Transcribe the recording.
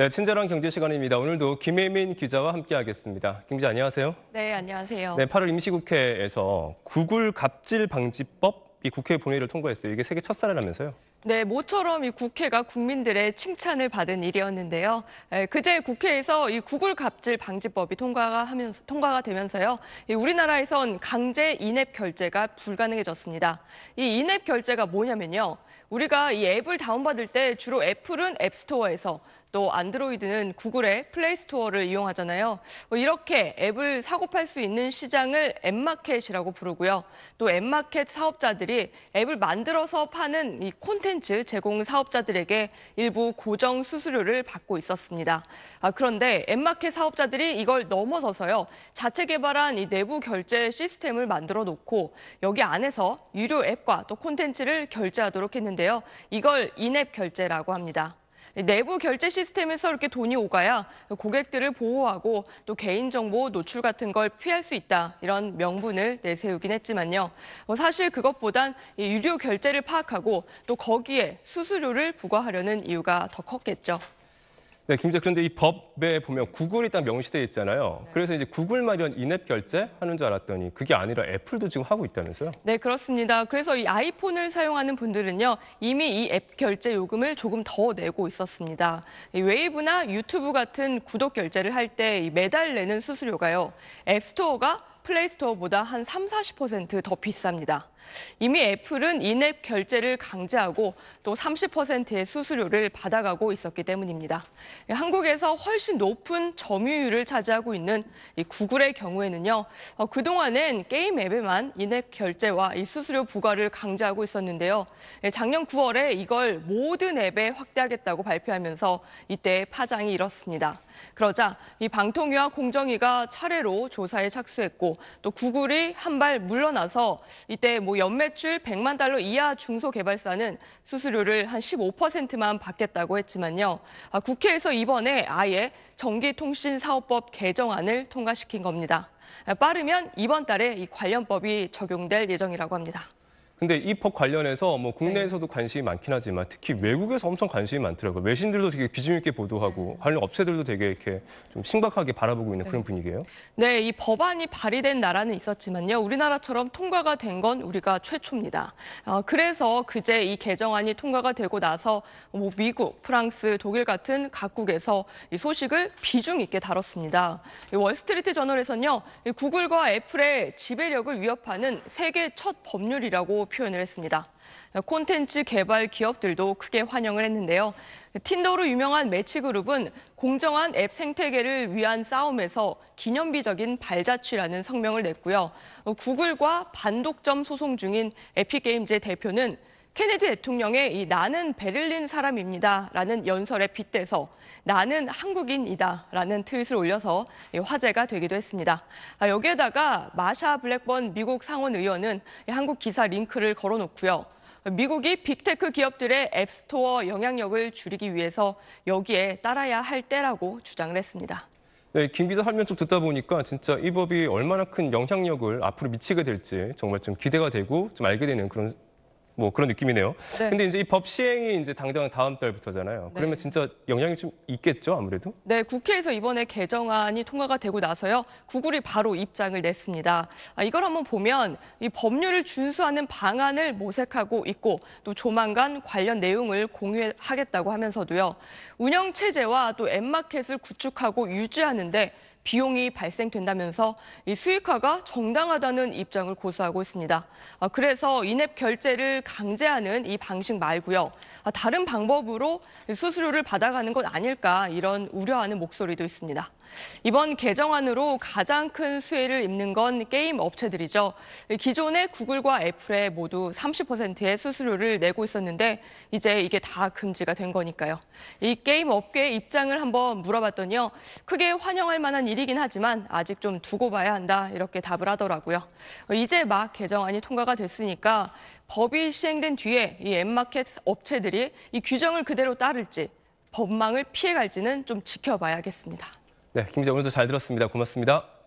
네, 친절한 경제 시간입니다. 오늘도 김혜민 기자와 함께하겠습니다. 김 기자 안녕하세요. 네, 안녕하세요. 네, 8월 임시국회에서 구글 갑질 방지법 이 국회 본회의를 통과했어요. 이게 세계 첫 사례라면서요? 네, 모처럼 이 국회가 국민들의 칭찬을 받은 일이었는데요. 에, 그제 국회에서 이 구글 갑질 방지법이 통과가 하면서 통과가 되면서요. 이 우리나라에선 강제 인앱 결제가 불가능해졌습니다. 이 인앱 결제가 뭐냐면요. 우리가 이 앱을 다운받을 때 주로 애플은 앱스토어에서 또 안드로이드는 구글의 플레이스토어를 이용하잖아요. 뭐 이렇게 앱을 사고 팔 수 있는 시장을 앱마켓이라고 부르고요. 또 앱마켓 사업자들이 앱을 만들어서 파는 이 콘텐츠 제공 사업자들에게 일부 고정 수수료를 받고 있었습니다. 아, 그런데 앱마켓 사업자들이 이걸 넘어서서요. 자체 개발한 이 내부 결제 시스템을 만들어 놓고 여기 안에서 유료 앱과 또 콘텐츠를 결제하도록 했는데요. 이걸 인앱 결제라고 합니다. 네, 내부 결제 시스템에서 이렇게 돈이 오가야 고객들을 보호하고 또 개인정보 노출 같은 걸 피할 수 있다 이런 명분을 내세우긴 했지만요. 어, 사실 그것보단 유료 결제를 파악하고 또 거기에 수수료를 부과하려는 이유가 더 컸겠죠. 네, 김제 그런데 이 법에 보면 네. 구글이 딱 명시돼 있잖아요. 네. 그래서 이제 구글 마련 인앱 결제 하는 줄 알았더니 그게 아니라 애플도 지금 하고 있다면서요? 네, 그렇습니다. 그래서 이 아이폰을 사용하는 분들은요 이미 이 앱 결제 요금을 조금 더 내고 있었습니다. 웨이브나 유튜브 같은 구독 결제를 할 때 매달 내는 수수료가요 앱스토어가 플레이스토어보다 한 3, 40%더 비쌉니다. 이미 애플은 인앱 결제를 강제하고 또 30%의 수수료를 받아가고 있었기 때문입니다. 한국에서 훨씬 높은 점유율을 차지하고 있는 구글의 경우에는요. 어, 그동안은 게임 앱에만 인앱 결제와 수수료 부과를 강제하고 있었는데요. 예, 작년 9월에 이걸 모든 앱에 확대하겠다고 발표하면서 이때 파장이 일었습니다. 그러자 이 방통위와 공정위가 차례로 조사에 착수했고 또 구글이 한 발 물러나서 이때 뭐뭐 연매출 100만 달러 이하 중소개발사는 수수료를 한 15%만 받겠다고 했지만요. 아, 국회에서 이번에 아예 전기통신사업법 개정안을 통과시킨 겁니다. 아, 빠르면 이번 달에 이 관련법이 적용될 예정이라고 합니다. 근데 이 법 관련해서 뭐 네. 국내에서도 네. 관심이 많긴 하지만 특히 외국에서 엄청 관심이 많더라고요. 외신들도 되게 비중 있게 보도하고 음. 관련 업체들도 되게 이렇게 좀 심각하게 바라보고 있는 네. 그런 분위기예요. 네, 이 법안이 발의된 나라는 있었지만요. 우리나라처럼 통과가 된 건 우리가 최초입니다. 아, 그래서 그제 이 개정안이 통과가 되고 나서 뭐 미국, 프랑스, 독일 같은 각국에서 이 소식을 비중 있게 다뤘습니다. 월스트리트 저널에서는요. 구글과 애플의 지배력을 위협하는 세계 첫 법률이라고 표현을 했습니다. 콘텐츠 개발 기업들도 크게 환영을 했는데요. 틴더로 유명한 매치그룹은 공정한 앱 생태계를 위한 싸움에서 기념비적인 발자취라는 성명을 냈고요. 구글과 반독점 소송 중인 에픽게임즈의 대표는 케네디 대통령의 이 나는 베를린 사람입니다. 라는 연설에 빗대서 나는 한국인이다. 라는 트윗을 올려서 화제가 되기도 했습니다. 아, 여기에다가 마샤 블랙번 미국 상원 의원은 한국 기사 링크를 걸어 놓고요. 미국이 빅테크 기업들의 앱스토어 영향력을 줄이기 위해서 여기에 따라야 할 때라고 주장을 했습니다. 네, 김 기자 설명 좀 듣다 보니까 진짜 이 법이 얼마나 큰 영향력을 앞으로 미치게 될지 정말 좀 기대가 되고 좀 알게 되는 그런 뭐 그런 느낌이네요. 네. 근데 이제 이 법 시행이 이제 당장 다음 달부터잖아요. 네. 그러면 진짜 영향이 좀 있겠죠, 아무래도? 네, 국회에서 이번에 개정안이 통과가 되고 나서요. 구글이 바로 입장을 냈습니다. 아, 이걸 한번 보면 이 법률을 준수하는 방안을 모색하고 있고 또 조만간 관련 내용을 공유하겠다고 하면서도요. 운영 체제와 또 앱마켓을 구축하고 유지하는데 비용이 발생된다면서 이 수익화가 정당하다는 입장을 고수하고 있습니다. 아, 그래서 인앱 결제를 강제하는 이 방식 말고요. 아, 다른 방법으로 수수료를 받아가는 건 아닐까 이런 우려하는 목소리도 있습니다. 이번 개정안으로 가장 큰 수혜를 입는 건 게임 업체들이죠. 기존의 구글과 애플에 모두 30%의 수수료를 내고 있었는데 이제 이게 다 금지가 된 거니까요. 이 게임 업계의 입장을 한번 물어봤더니요. 크게 환영할 만한 일이긴 하지만 아직 좀 두고 봐야 한다 이렇게 답을 하더라고요. 이제 막 개정안이 통과가 됐으니까 법이 시행된 뒤에 이 앱마켓 업체들이 이 규정을 그대로 따를지 법망을 피해갈지는 좀 지켜봐야겠습니다. 네, 김 기자 오늘도 잘 들었습니다. 고맙습니다.